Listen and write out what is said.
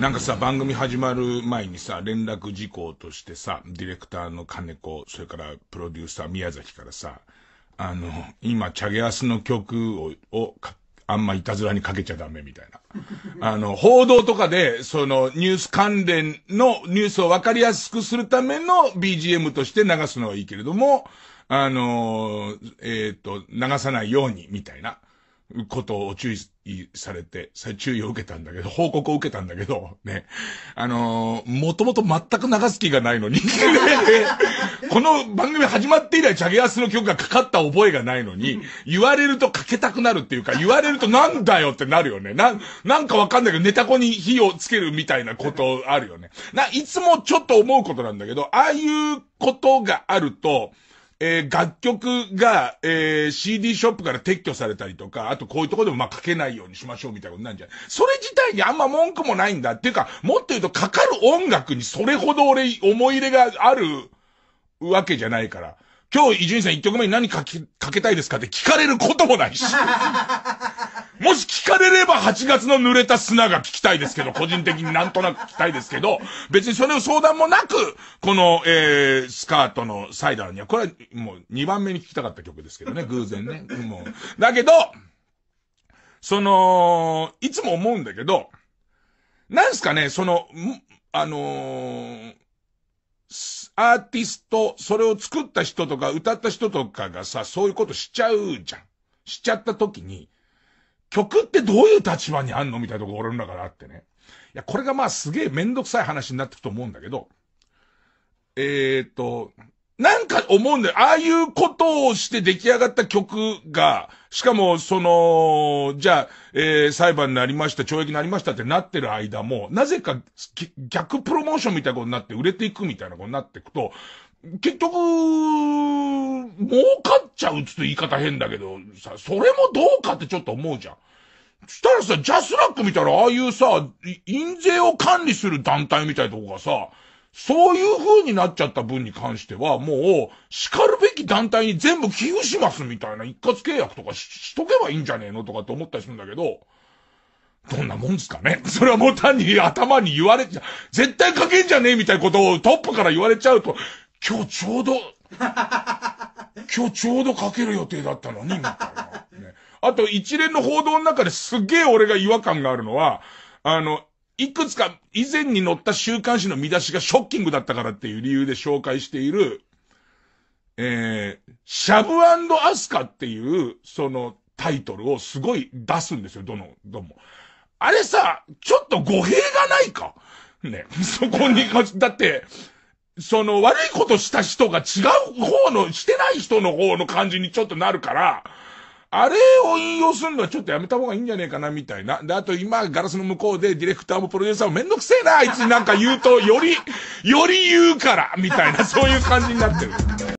なんかさ、番組始まる前にさ、連絡事項としてさ、ディレクターの金子、それからプロデューサー宮崎からさ、あの、今、チャゲアスの曲を、をあんまいたずらにかけちゃダメみたいな。あの、報道とかで、その、ニュース関連のニュースをわかりやすくするための BGM として流すのはいいけれども、あの、えっ、ー、と、流さないように、みたいな。ことを注意されて、注意を受けたんだけど、報告を受けたんだけど、ね。あのー、もともと全く流す気がないのに この番組始まって以来、ジャゲアスの曲がかかった覚えがないのに、言われるとかけたくなるっていうか、言われるとなんだよってなるよね。な、なんかわかんないけど、ネタコに火をつけるみたいなことあるよね。な、いつもちょっと思うことなんだけど、ああいうことがあると、えー、楽曲が、えー、CD ショップから撤去されたりとか、あとこういうとこでもまあ書けないようにしましょうみたいなことなんじゃないそれ自体にあんま文句もないんだ。っていうか、もっと言うとかかる音楽にそれほど俺思い入れがあるわけじゃないから。今日伊集院さん一曲目に何書き、書けたいですかって聞かれることもないし。もし聞かれれば8月の濡れた砂が聞きたいですけど、個人的になんとなく聞きたいですけど、別にそれを相談もなく、この、えー、スカートのサイダーには、これはもう2番目に聞きたかった曲ですけどね、偶然ね。もう。だけど、その、いつも思うんだけど、なんすかね、その、あのーアーティスト、それを作った人とか歌った人とかがさ、そういうことしちゃうじゃん。しちゃった時に、曲ってどういう立場にあんのみたいなとこ俺の中であってね。いや、これがまあすげえめんどくさい話になってくと思うんだけど、えー、っと、なんか思うんだよ。ああいうことをして出来上がった曲が、しかも、その、じゃあ、えー、裁判になりました、懲役になりましたってなってる間も、なぜか逆プロモーションみたいなことになって売れていくみたいなことになっていくと、結局、儲かちゃうっつとて言い方変だけど、さ、それもどうかってちょっと思うじゃん。したらさ、ジャスラック見たら、ああいうさ、印税を管理する団体みたいなとこがさ、そういう風になっちゃった分に関しては、もう、叱るべき団体に全部寄付しますみたいな一括契約とかしとけばいいんじゃねえのとかって思ったりするんだけど、どんなもんすかね それはもう単に頭に言われちゃ、絶対書けんじゃねえみたいなことをトップから言われちゃうと、今日ちょうど、今日ちょうど書ける予定だったのに、みたいな、ね。あと一連の報道の中ですげえ俺が違和感があるのは、あの、いくつか以前に載った週刊誌の見出しがショッキングだったからっていう理由で紹介している、えー、シャブアスカっていう、そのタイトルをすごい出すんですよ、どの、ども。あれさ、ちょっと語弊がないかね、そこに、だって、その悪いことした人が違う方の、してない人の方の感じにちょっとなるから、あれを引用するのはちょっとやめた方がいいんじゃねえかな、みたいな。で、あと今、ガラスの向こうでディレクターもプロデューサーもめんどくせえな、あいつなんか言うと、より、より言うから、みたいな、そういう感じになってる。